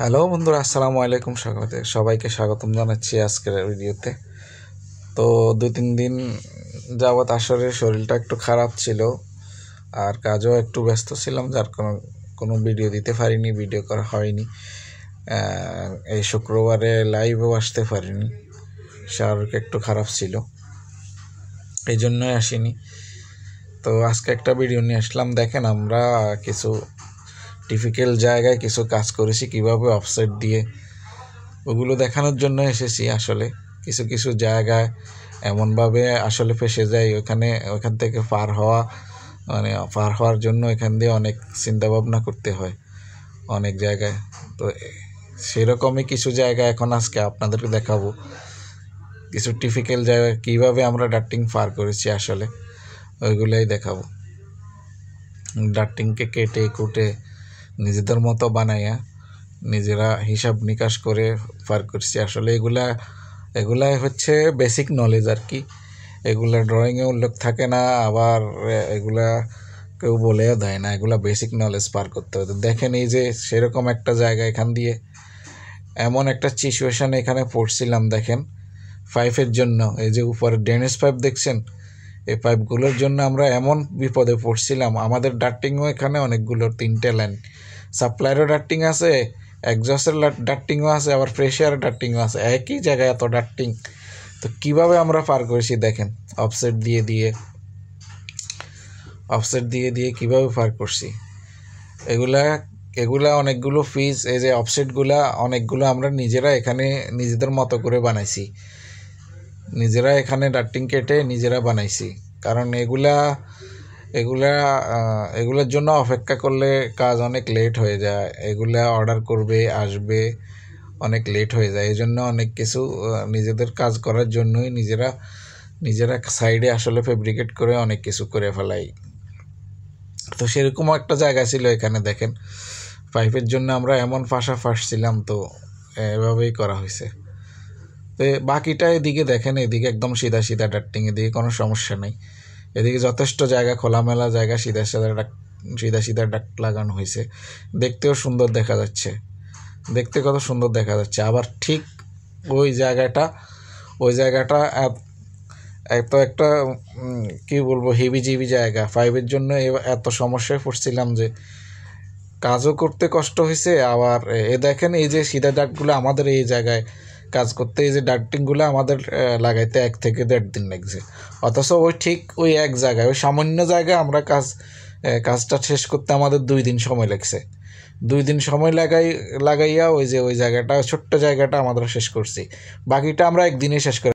hello বন্ধুরা আসসালামু আলাইকুম স্বাগত সবাইকে স্বাগতম জানাচ্ছি আজকের ভিডিওতে তো দু তিন দিন যাবৎ আসলে শরীরটা একটু খারাপ ছিল আর কাজও একটু ব্যস্ত ছিলাম যার কোনো কোনো ভিডিও দিতে পারিনি ভিডিও করা হয়নি এই শুক্রবারে লাইভও আসতে পারিনি শরীর একটু খারাপ ছিল এই জন্যই আসিনি তো আজকে একটা ভিডিও নিয়ে আসলাম দেখেন আমরা কিছু ডিফিকাল্ট জায়গায় কিছু কাজ করেছি কিভাবে অফসেট দিয়ে ওগুলো দেখানোর জন্য এসেছি আসলে কিছু কিছু জায়গায় এমনভাবে আসলে ফেসে যাই ওখানে ওখান থেকে পার হওয়া মানে পার হওয়ার জন্য এখান দিয়ে অনেক চিন্তাভাবনা করতে হয় অনেক জায়গায় তো সেরকমই কিছু জায়গা এখন আজকে আপনাদেরকে দেখাবো কিছু টিফিক্যাল জায়গা কীভাবে আমরা ডাটিং পার করেছি আসলে ওইগুলোই দেখাবো ডাটিংকে কেটে কুটে নিজেদের মতো বানাইয়া নিজেরা হিসাব নিকাশ করে পার করছি আসলে এগুলা এগুলাই হচ্ছে বেসিক নলেজ আর কি এগুলা ড্রয়িংয়ে উল্লেখ থাকে না আবার এগুলা কেউ বলেও দেয় না এগুলা বেসিক নলেজ পার করতে হবে দেখেন এই যে সেরকম একটা জায়গা এখান দিয়ে এমন একটা সিচুয়েশান এখানে পড়ছিলাম দেখেন পাইপের জন্য এই যে উপরে ড্রেনেজ পাইপ দেখছেন এই পাইপগুলোর জন্য আমরা এমন বিপদে পড়ছিলাম আমাদের ডার্টিংও এখানে অনেকগুলো তিনটে লাইন সাপ্লাইয়েরও ডার্টিং আছে একজস্টের ডার্টিংও আছে আবার প্রেশার ডার্টিংও আছে একই জায়গায় এত ডার্টিং তো কিভাবে আমরা পার করেছি দেখেন অফসেট দিয়ে দিয়ে অফসেট দিয়ে দিয়ে কিভাবে পার করছি এগুলা এগুলা অনেকগুলো ফিজ এই যে অফসেটগুলা অনেকগুলো আমরা নিজেরা এখানে নিজেদের মতো করে বানাইছি নিজেরা এখানে ডার্টিং কেটে নিজেরা বানাইছি কারণ এগুলা এগুলা এগুলোর জন্য অপেক্ষা করলে কাজ অনেক লেট হয়ে যায় এগুলা অর্ডার করবে আসবে অনেক লেট হয়ে যায় এই জন্য অনেক কিছু নিজেদের কাজ করার জন্যই নিজেরা নিজেরা সাইডে আসলে ফেব্রিকেট করে অনেক কিছু করে ফেলাই তো সেরকম একটা জায়গা ছিল এখানে দেখেন পাইপের জন্য আমরা এমন ফাঁসা ফাঁসছিলাম তো এভাবেই করা হয়েছে তো বাকিটা এদিকে দেখেন এদিকে একদম সিধা সিধা ডাটিং এদিকে কোনো সমস্যা নেই এদিকে যথেষ্ট জায়গা খোলামেলা জায়গা সিধা সাদা ডাক সিধা সিধা ডাক লাগানো হয়েছে দেখতেও সুন্দর দেখা যাচ্ছে দেখতে কত সুন্দর দেখা যাচ্ছে আবার ঠিক ওই জায়গাটা ওই জায়গাটা এত একটা কি বলবো জিবি জায়গা ফাইভের জন্য এত সমস্যায় পড়ছিলাম যে কাজও করতে কষ্ট হয়েছে আবার এ দেখেন এই যে সিধা ডাকগুলো আমাদের এই জায়গায় কাজ করতে এই যে ডার্টিংগুলো আমাদের লাগাইতে এক থেকে দেড় দিন লাগছে অথচ ওই ঠিক ওই এক জায়গায় ওই সামান্য জায়গায় আমরা কাজ কাজটা শেষ করতে আমাদের দুই দিন সময় লাগছে দুই দিন সময় লাগাই লাগাইয়া ওই যে ওই জায়গাটা ছোট্ট জায়গাটা আমরা শেষ করছি বাকিটা আমরা একদিনে শেষ করে